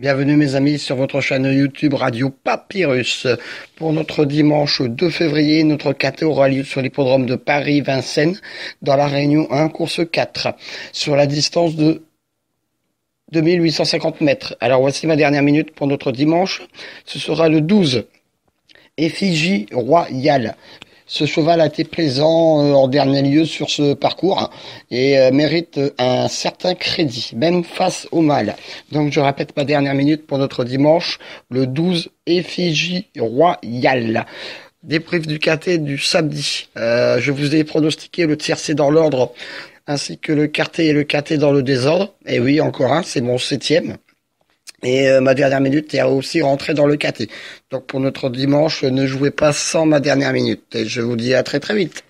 Bienvenue mes amis sur votre chaîne YouTube Radio Papyrus. Pour notre dimanche 2 février, notre catégorie aura lieu sur l'hippodrome de Paris-Vincennes dans la Réunion 1, course 4, sur la distance de 2850 mètres. Alors voici ma dernière minute pour notre dimanche. Ce sera le 12. Effigie royale. Ce cheval a été présent euh, en dernier lieu sur ce parcours et euh, mérite un certain crédit, même face au mal. Donc je répète ma dernière minute pour notre dimanche, le 12 effigie royale des du caté du samedi. Euh, je vous ai pronostiqué le tiercé dans l'ordre, ainsi que le quartet et le caté dans le désordre. Et eh oui, encore un, c'est mon septième. Et euh, ma dernière minute est aussi rentrée dans le caté. Donc pour notre dimanche, ne jouez pas sans ma dernière minute. Et je vous dis à très très vite.